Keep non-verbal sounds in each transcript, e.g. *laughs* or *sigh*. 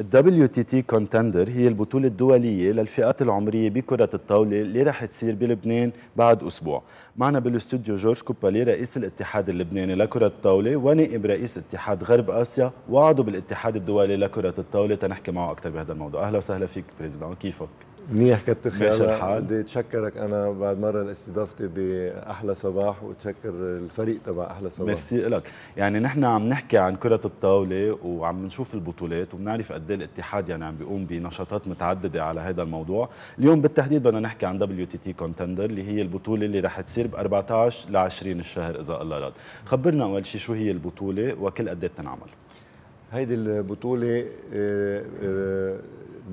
الدبليو تي تي كونتندر هي البطولة الدولية للفئات العمرية بكرة الطاولة اللي رح تصير بلبنان بعد أسبوع معنا بالاستوديو جورج كوبالي رئيس الاتحاد اللبناني لكرة الطاولة ونائب رئيس اتحاد غرب آسيا وعضو بالاتحاد الدولي لكرة الطاولة تنحكي معه أكثر بهذا الموضوع أهلا وسهلا فيك بريزيدان كيفك؟ منيح كتر خيرك بدي اتشكرك انا بعد مره لاستضافتي باحلى صباح وتشكر الفريق تبع احلى صباح ميرسي لك يعني نحن عم نحكي عن كره الطاوله وعم نشوف البطولات وبنعرف قد إيه الاتحاد يعني عم بيقوم بنشاطات متعدده على هذا الموضوع اليوم بالتحديد بدنا نحكي عن دبليو تي تي كونتندر اللي هي البطوله اللي رح تصير ب 14 ل 20 الشهر اذا الله راد خبرنا اول شيء شو هي البطوله وكل قد ايه بتنعمل هيدي البطوله آه، آه،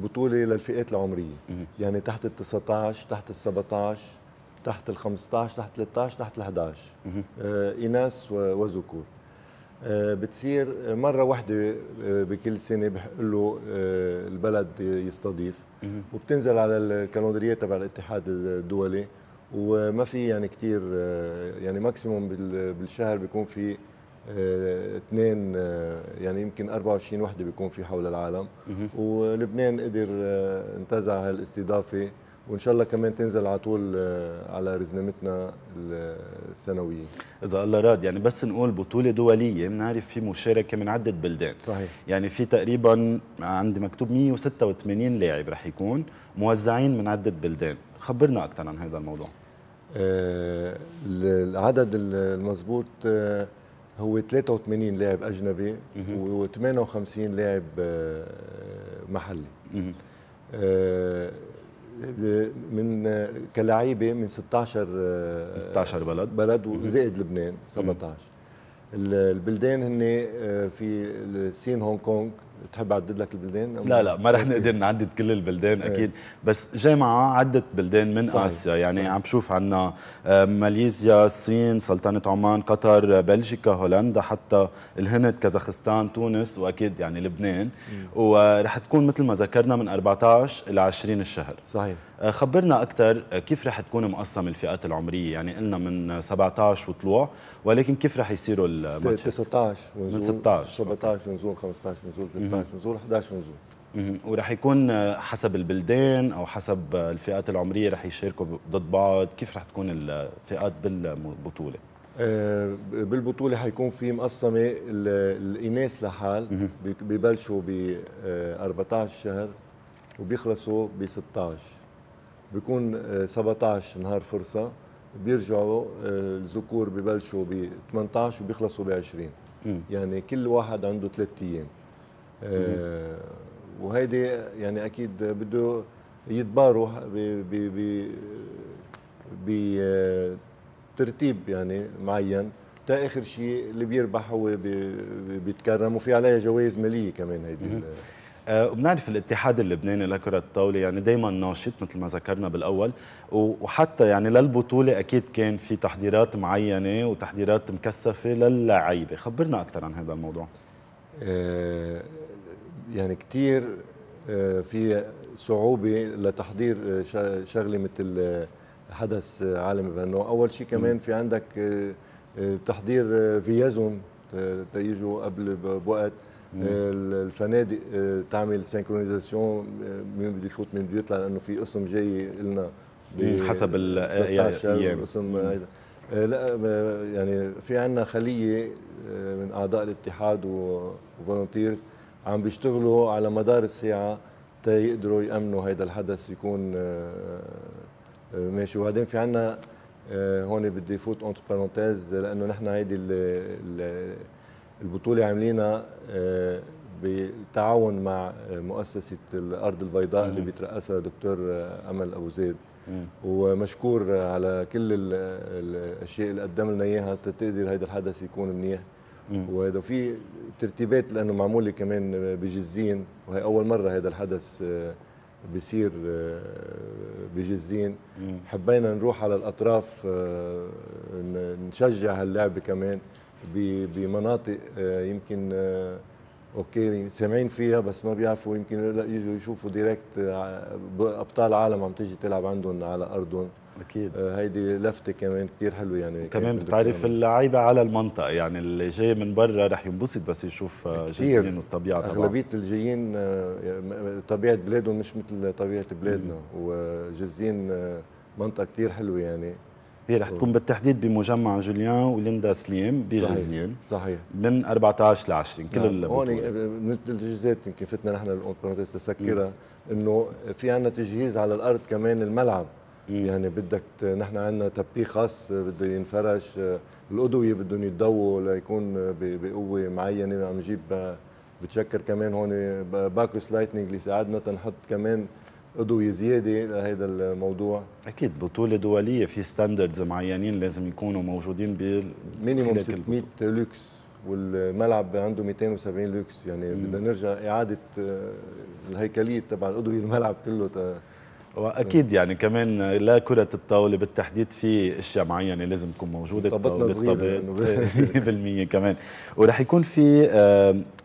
بطوله للفئات العمريه يعني تحت ال 19 تحت ال 17 تحت ال 15 تحت ال 13 تحت ال 11 آه اناث وذكور آه بتصير مره واحده آه، بكل سنه بحق له آه البلد يستضيف وبتنزل على الكالندريه تبع الاتحاد الدولي وما في يعني كثير آه، يعني ماكسيموم بالشهر بيكون في آه، اثنين آه، يعني يمكن 24 وحده بيكون في حول العالم ولبنان قدر آه، انتزع هالاستضافه وان شاء الله كمان تنزل على طول على رزنامتنا السنويه اذا الله راد يعني بس نقول بطوله دوليه بنعرف في مشاركه من عده بلدان صحيح يعني في تقريبا عندي مكتوب 186 لاعب رح يكون موزعين من عده بلدان خبرنا اكثر عن هذا الموضوع آه العدد المضبوط آه هو 83 لاعب اجنبي و58 لاعب آه، محلي آه، من آه، كلعيبه من 16 16 بلد بلد وزائد لبنان 17 البلدان هن في الصين هونغ كونغ بتحب اعدد لك البلدان لا لا ما رح نقدر نعدد كل البلدان إيه. اكيد بس جامعه عده بلدان من صحيح. اسيا يعني صحيح. عم بشوف عنا آه، ماليزيا الصين سلطنه عمان قطر بلجيكا هولندا حتى الهند كازاخستان تونس واكيد يعني لبنان ورح تكون مثل ما ذكرنا من 14 ل 20 الشهر صحيح آه، خبرنا أكثر آه، كيف رح تكون مقسم الفئات العمرية يعني قلنا من 17 وطلوع ولكن كيف رح يصيروا الماتش 19 ونزول من 16 17 ونزول 15 ونزول 13 ونزول 11 ونزول ورح يكون آه، حسب البلدان او حسب الفئات العمريه رح يشاركوا ضد بعض كيف رح تكون الفئات بالبطوله بالبطولة حيكون في مقسمة الإناث لحال ببلشوا ب 14 شهر وبيخلصوا ب 16 بيكون 17 آه، نهار فرصه بيرجعوا آه، الذكور ببلشوا ب 18 وبيخلصوا ب 20 يعني كل واحد عنده ثلاث ايام آه، وهيدي يعني اكيد بده يتباروا ب ب ب بترتيب يعني معين تا اخر شيء اللي بيربح هو بيتكرم وفي عليها جوائز ماليه كمان هيدي آه، وبنعرف الاتحاد اللبناني لكرة الطاولة يعني دائما ناشط مثل ما ذكرنا بالأول وحتى يعني للبطولة أكيد كان في تحضيرات معينة وتحضيرات مكثفة للعيبة خبرنا أكثر عن هذا الموضوع آه، يعني كثير آه، في صعوبة لتحضير شغلة مثل حدث عالمي بأنه أول شيء كمان في عندك تحضير فيزون تيجوا قبل بوقت الفنادق آه، تعمل سينكرونيزاسيون آه، مين بده يفوت مين بده يطلع لانه في اسم جاي لنا حسب الايام آه، اسم لا يعني في عندنا خليه من اعضاء الاتحاد وفولنتيرز عم بيشتغلوا على مدار الساعه تيقدروا يامنوا هذا الحدث يكون ماشي وبعدين في عندنا هون بدي فوت اونتر بارونتيز لانه نحن هيدي البطوله عاملينها آه، بالتعاون مع آه، مؤسسه الارض البيضاء مم. اللي بيترأسها دكتور آه، امل ابو زيد ومشكور على كل الاشياء اللي قدم لنا اياها تقدر هذا الحدث يكون منيح وهذا في ترتيبات لانه معموله كمان بجزين وهي اول مره هذا الحدث بصير بجزين حبينا نروح على الاطراف نشجع هاللعبه كمان بمناطق آه، يمكن آه، اوكي سامعين فيها بس ما بيعرفوا يمكن لا يجوا يشوفوا ديركت آه، ابطال عالم عم تيجي تلعب عندهم على ارضهم اكيد هيدي لفته كمان كثير حلوه يعني كمان بتعرف اللعيبه على المنطقه يعني اللي جاي من برا رح ينبسط بس يشوف جزين والطبيعه طبعا اغلبيه الجايين طبيعه بلادهم مش مثل طبيعه بلادنا وجزين منطقه كثير حلوه يعني هي رح تكون بالتحديد بمجمع جوليان وليندا سليم بجزين صحيح. من 14 ل 20 كل نعم. البطوله هون التجهيزات يمكن فتنا نحن الكونتيست لسكرها انه في عندنا تجهيز على الارض كمان الملعب مم. يعني بدك نحن عندنا تبي خاص بده ينفرش الادويه بدهم يتضووا ليكون بقوه معينه عم نجيب آه، بتشكر كمان هون آه، باكوس لايتنينج اللي ساعدنا تنحط كمان عضوي زياده لهذا الموضوع؟ اكيد بطوله دوليه في ستاندردز معينين لازم يكونوا موجودين بال مينيموم 600 لوكس والملعب عنده 270 لوكس يعني بدنا نرجع اعاده آه، الهيكليه تبع الادويه الملعب كله واكيد يعني كمان لا كره الطاوله بالتحديد في اشياء معينه لازم تكون موجوده طبطنا صغيره 100% كمان ورح يكون في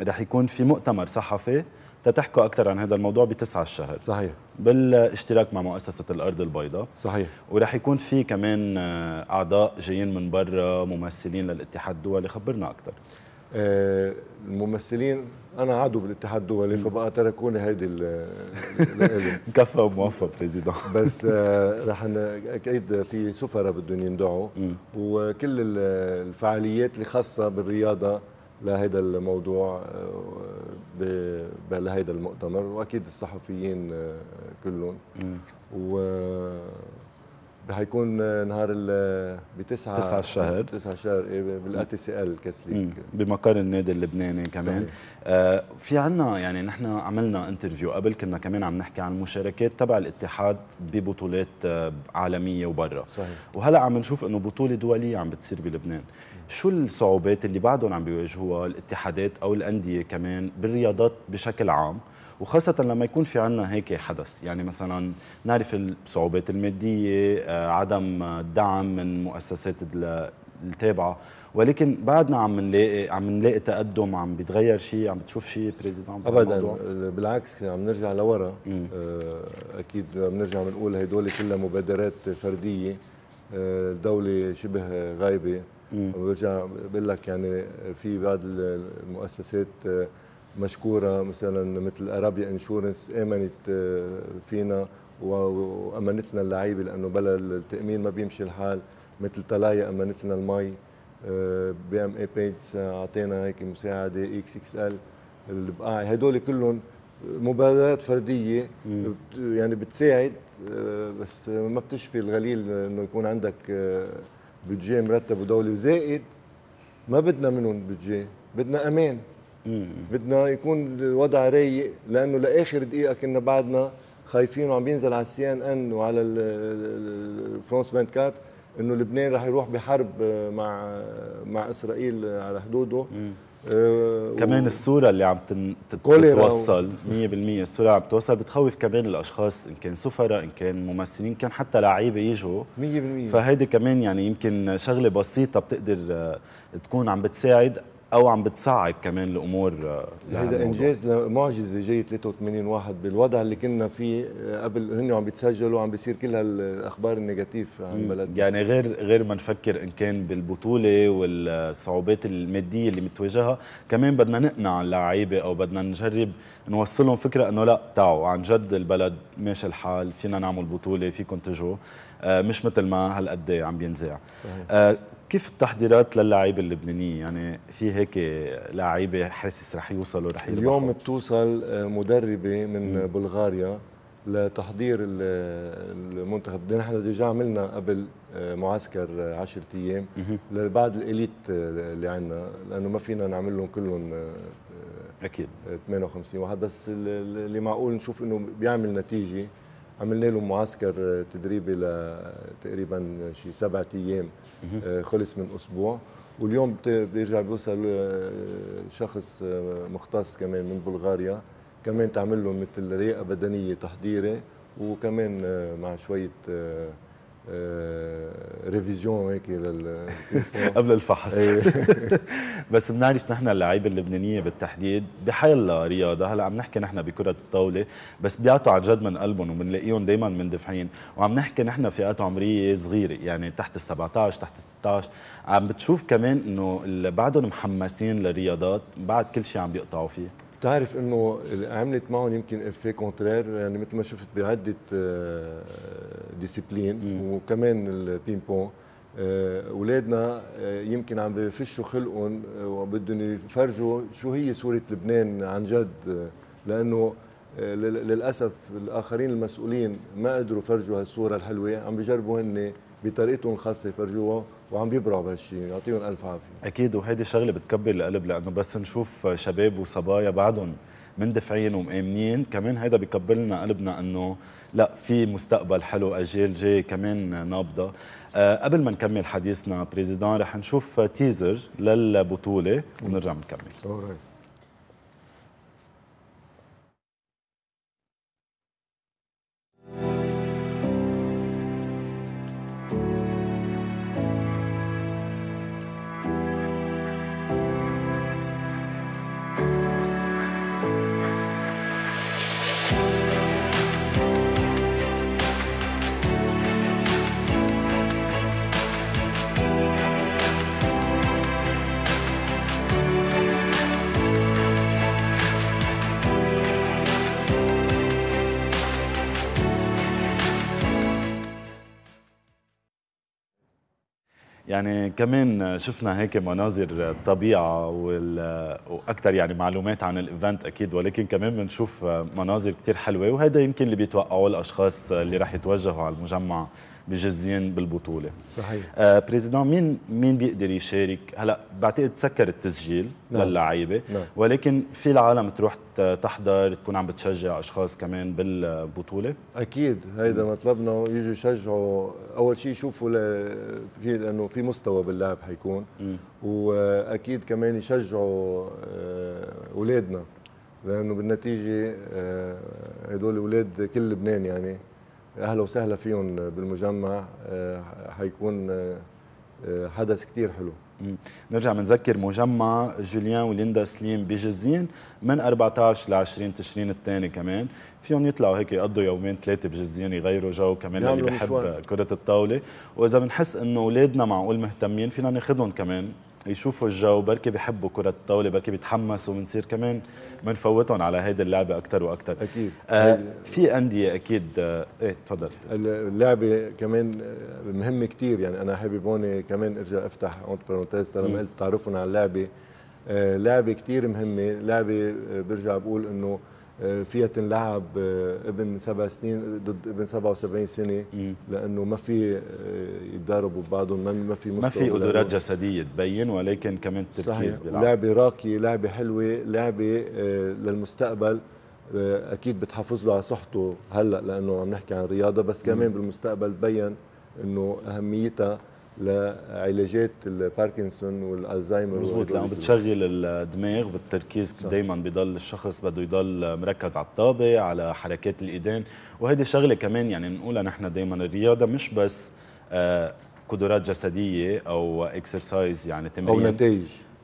رح يكون في مؤتمر صحفي تتحكوا أكثر عن هذا الموضوع بتسعة الشهر صحيح بالاشتراك مع مؤسسة الأرض البيضاء صحيح وراح يكون في كمان آه، أعضاء جايين من برا ممثلين للاتحاد الدولي خبرنا أكثر آه، الممثلين انا عضو بالاتحاد الدولي فبقى تركوني هيدي *laughs* كفى وموفى بريزيدون بس آه، رح اكيد في سفراء بدهم يندعوا وكل الفعاليات اللي خاصه بالرياضه لهذا الموضوع بهذا المؤتمر واكيد الصحفيين آه، كلهم و رح يكون آه، نهار ال آه، بتسعة تسعة الشهر تسعة الشهر بالاي تي سي ال كاسليك بمقر النادي اللبناني كمان صحيح. آه في عنا يعني نحن عملنا انترفيو قبل كنا كمان عم نحكي عن المشاركات تبع الاتحاد ببطولات آه عالميه وبرا صحيح. وهلا عم نشوف انه بطوله دوليه عم بتصير بلبنان شو الصعوبات اللي بعدهم عم بيواجهوها الاتحادات او الانديه كمان بالرياضات بشكل عام وخاصة لما يكون في عنا هيك حدث يعني مثلا نعرف الصعوبات المادية آه، عدم الدعم من مؤسسات التابعة ولكن بعدنا عم نلاقي عم نلاقي تقدم عم بيتغير شيء عم بتشوف شيء بريزيدون ابدا بالعكس عم نرجع لورا آه، اكيد عم نرجع بنقول هدول كلها مبادرات فرديه الدوله آه، شبه غايبه وبرجع بقول لك يعني في بعض المؤسسات مشكوره مثلا مثل ارابيا انشورنس امنت آه، فينا وامنت لنا اللعيبه لانه بلا التامين ما بيمشي الحال مثل طلايا امنت لنا المي آه، بي ام اي بيتس آه، اعطينا هيك مساعده اكس اكس ال البقاعي هدول كلهم مبادرات فرديه يعني بتساعد بس ما بتشفي الغليل انه يكون عندك بودجيه مرتب ودولي وزائد ما بدنا منهم بودجيه بدنا امان بدنا يكون الوضع رايق لانه لاخر دقيقه كنا بعدنا خايفين وعم بينزل على السي ان ان وعلى فرانس 24 انه لبنان رح يروح بحرب آه، مع آه، مع اسرائيل آه، على حدوده آه كمان و... الصوره اللي عم تن... تتوصل 100% الصوره عم تتوصل بتخوف كمان الاشخاص ان كان سفراء ان كان ممثلين كان حتى لعيبه يجوا 100% فهيدي كمان يعني يمكن شغله بسيطه بتقدر تكون عم بتساعد او عم بتصعب كمان الامور هذا آه، انجاز معجزه جاي 83 واحد بالوضع اللي كنا فيه آه، قبل هن عم بيتسجلوا وعم بيصير كل هالاخبار النيجاتيف عن بلدنا يعني غير غير ما نفكر ان كان بالبطوله والصعوبات الماديه اللي متواجهه كمان بدنا نقنع اللعيبه او بدنا نجرب نوصلهم فكره انه لا تعوا عن جد البلد ماشي الحال فينا نعمل بطوله فيكم تجوا آه، مش مثل ما هالقد عم بينزاع صحيح. كيف التحضيرات للعيبة اللبنانية يعني في هيك لعيبة حاسس رح يوصلوا رح يلبحوا. اليوم بتوصل آه، مدربة من مم. بلغاريا لتحضير المنتخب نحن ديجا عملنا قبل آه، معسكر 10 آه، ايام لبعض الاليت اللي عندنا لانه ما فينا نعمل لهم كلهم اكيد 58 واحد بس اللي معقول نشوف انه بيعمل نتيجه عملنا له معسكر آه، تدريبي لتقريبا شي سبعة ايام آه، خلص من اسبوع واليوم بيرجع بيوصل آه، شخص مختص كمان من بلغاريا كمان تعمل له مثل لياقه بدنيه تحضيري وكمان مع شويه آه، ريفيزيون هيك *laughs* قبل الفحص إيه. *laughs* بس بنعرف نحن اللعيبه اللبنانيه بالتحديد بحيلا رياضه هلا عم نحكي نحن بكره الطاوله بس بيعطوا عن جد من قلبهم وبنلاقيهم دائما مندفعين وعم نحكي نحن فئات عمريه صغيره يعني تحت ال 17 تحت ال 16 عم بتشوف كمان انه بعدهم محمسين للرياضات بعد كل شيء عم بيقطعوا فيه بتعرف انه عملت معهم يمكن افي إيه كونترير يعني مثل ما شفت بعده آه، ديسيبلين وكمان البين بون آه، اولادنا آه، يمكن عم بفشوا خلقهم وبدهم يفرجوا شو هي صوره لبنان عن جد لانه للاسف الاخرين المسؤولين ما قدروا يفرجوا هالصوره الحلوه عم بجربوا هن بطريقتهم الخاصه يفرجوها وعم بيبرعوا بهالشيء يعطيهم الف عافيه اكيد وهيدي شغله بتكبر القلب لانه بس نشوف شباب وصبايا بعدهم مندفعين ومآمنين كمان هيدا بكبر لنا قلبنا انه لا في مستقبل حلو اجيال جاي كمان نابضه أه قبل ما نكمل حديثنا بريزيدان رح نشوف تيزر للبطوله ونرجع بنكمل يعني كمان شفنا هيك مناظر الطبيعه واكثر يعني معلومات عن الايفنت اكيد ولكن كمان بنشوف مناظر كثير حلوه وهذا يمكن اللي بيتوقعوه الاشخاص اللي راح يتوجهوا على المجمع بجزين بالبطوله صحيح آه بريزيدون مين مين بيقدر يشارك هلا بعتقد سكر التسجيل نعم. للعيبه نعم. ولكن في العالم تروح تحضر تكون عم بتشجع اشخاص كمان بالبطوله اكيد هيدا مطلبنا يجوا يشجعوا اول شيء يشوفوا في لانه في مستوى باللعب حيكون م. واكيد كمان يشجعوا آه، اولادنا لانه بالنتيجه آه، هدول اولاد كل لبنان يعني اهلا وسهلا فيهم بالمجمع آه، حيكون آه، آه، حدث كثير حلو نرجع بنذكر مجمع جوليان وليندا سليم بجزين من 14 ل 20 تشرين الثاني كمان فيهم يطلعوا هيك يقضوا يومين ثلاثه بجزين يغيروا جو كمان اللي يعني بحب كره الطاوله واذا بنحس انه اولادنا معقول مهتمين فينا ناخذهم كمان يشوفوا الجو بركي بيحبوا كرة الطاولة بركي بيتحمسوا بنصير كمان بنفوتهم على هيدي اللعبة أكثر وأكثر أكيد آه في أندية أكيد آه إيه تفضل اللعبة كمان آه، مهمة كثير يعني أنا حابب هون كمان أرجع أفتح أونت برونتيز لما قلت تعرفهم على اللعبة آه لعبة كثير مهمة لعبة آه، برجع بقول إنه فيها تنلعب آه، ابن سبع سنين ضد ابن 77 سنه لانه ما في آه، يتضاربوا ببعضهم ما في ما في قدرات جسديه تبين ولكن كمان التركيز بيلعب لعبه راقيه لعبه حلوه لعبه آه، للمستقبل اكيد بتحافظ له على صحته هلا لانه عم نحكي عن رياضه بس كمان بالمستقبل تبين انه اهميتها لعلاجات الباركنسون والالزايمر مزبوط لانه بتشغل الدماغ بالتركيز دائما بضل الشخص بده يضل مركز على الطابه على حركات الايدين وهيدي شغله كمان يعني بنقولها نحن دائما الرياضه مش بس آه قدرات جسديه او اكسرسايز يعني تمرين او نتائج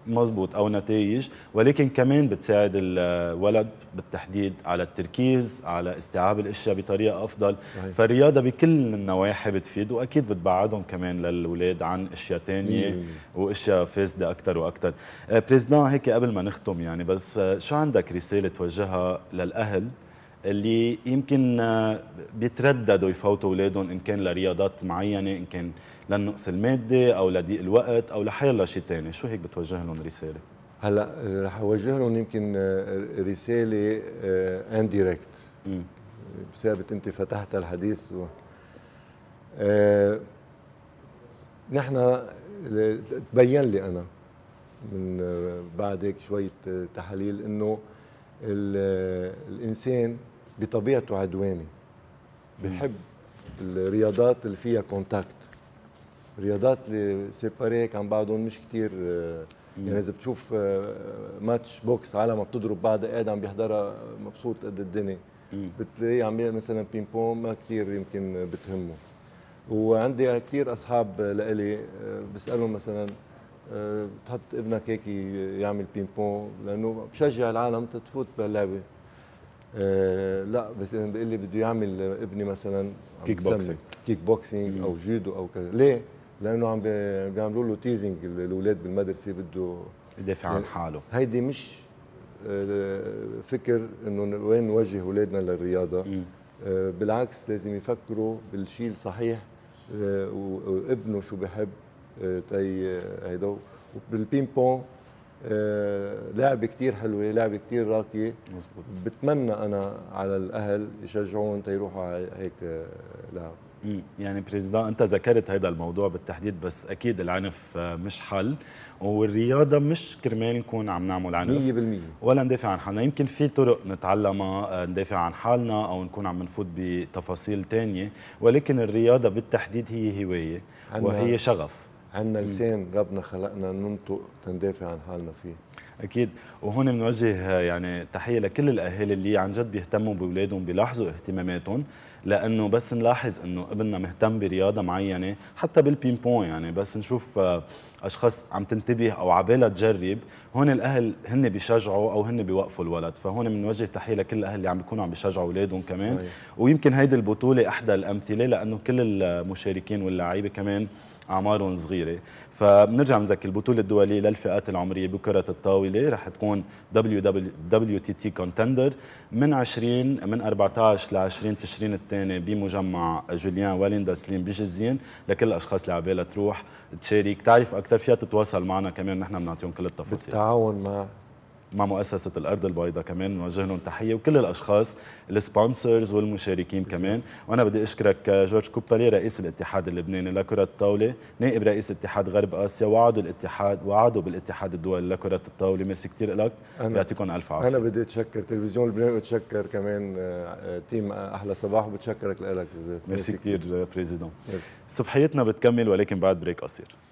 مزبوط او نتائج ولكن كمان بتساعد الولد بالتحديد على التركيز على استيعاب الاشياء بطريقه افضل صحيح. فالرياضه بكل النواحي بتفيد واكيد بتبعدهم كمان للاولاد عن اشياء ثانيه واشياء فاسده اكثر واكثر آه، بريزدان هيك قبل ما نختم يعني بس آه، شو عندك رساله توجهها للاهل اللي يمكن آه، بيترددوا يفوتوا اولادهم ان كان لرياضات معينه ان كان للنقص المادي او لضيق الوقت او لحيالله شيء ثاني شو هيك بتوجه لهم رساله هلا رح اوجه لهم يمكن آه، رساله انديركت آه، بسبب انت فتحت الحديث و... آه... نحن تبين لي انا من بعد هيك شويه تحاليل انه الانسان بطبيعته عدواني بحب الرياضات اللي فيها كونتاكت رياضات اللي سيباري عن بعضهم مش كتير آه، يعني اذا بتشوف آه، ماتش بوكس عالم بتضرب بعضها قاعد عم بيحضرها مبسوط قد الدنيا بتلاقيه عم يعمل مثلا بين بون ما كثير يمكن بتهمه وعندي كثير اصحاب لإلي آه، بسالهم مثلا بتحط ابنك هيك يعمل بين بون لانه بشجع العالم تفوت باللعبه آه، لا بس بيقول لي بده يعمل ابني مثلا كيك بوكسينج كيك بوكسينج او جودو او كذا ليه؟ لانه عم بيعملوا له تيزنج الاولاد بالمدرسه بده يدافع عن يعني حاله هيدي مش آه، فكر انه وين نوجه اولادنا للرياضه مم. آه، بالعكس لازم يفكروا بالشيء الصحيح وابنه شو بحب تي هيدا وبالبينبون آه، لعبه كثير حلوه لعبه كثير راقيه مزبوط بتمنى انا على الاهل يشجعون تيروحوا على هيك آه، لعب يعني بريزيدان انت ذكرت هذا الموضوع بالتحديد بس اكيد العنف آه، مش حل والرياضه مش كرمال نكون عم نعمل عنف 100% ولا ندافع عن حالنا يمكن في طرق نتعلمها ندافع عن حالنا او نكون عم نفوت بتفاصيل تانية ولكن الرياضه بالتحديد هي هوايه وهي شغف عندنا لسان ربنا خلقنا ننطق تندافع عن حالنا فيه اكيد وهون بنوجه يعني تحيه لكل الاهالي اللي عن جد بيهتموا باولادهم بيلاحظوا اهتماماتهم لانه بس نلاحظ انه ابننا مهتم برياضه معينه حتى بالبينبون يعني بس نشوف آه، اشخاص عم تنتبه او عبالها تجرب هون الاهل هن بيشجعوا او هن بيوقفوا الولد فهون بنوجه تحيه لكل الاهل اللي عم بيكونوا عم بيشجعوا اولادهم كمان صحيح. ويمكن هيدي البطوله احدى الامثله لانه كل المشاركين واللعيبه كمان اعمارهم صغيره فبنرجع بنذكر البطوله الدوليه للفئات العمريه بكره الطاوله رح تكون دبليو تي تي كونتندر من 20 من 14 ل 20 تشرين الثاني بمجمع جوليان واليندا سليم بجزين لكل الاشخاص اللي عبالها تروح تشارك تعرف اكثر فيها تتواصل معنا كمان نحن بنعطيهم كل التفاصيل بالتعاون مع مع مؤسسة الأرض البيضاء كمان نوجه لهم تحية وكل الأشخاص السبونسرز والمشاركين كمان وأنا بدي أشكرك آه، جورج كوبالي رئيس الاتحاد اللبناني لكرة الطاولة نائب رئيس اتحاد غرب آسيا وعضو الاتحاد وعضو بالاتحاد الدولي لكرة الطاولة ميرسي كثير لك يعطيكم ألف عافية أنا بدي أتشكر تلفزيون لبنان وأتشكر كمان آه، آه، تيم أحلى صباح وبتشكرك لك ميرسي كثير بريزيدون صبحيتنا بتكمل ولكن بعد بريك قصير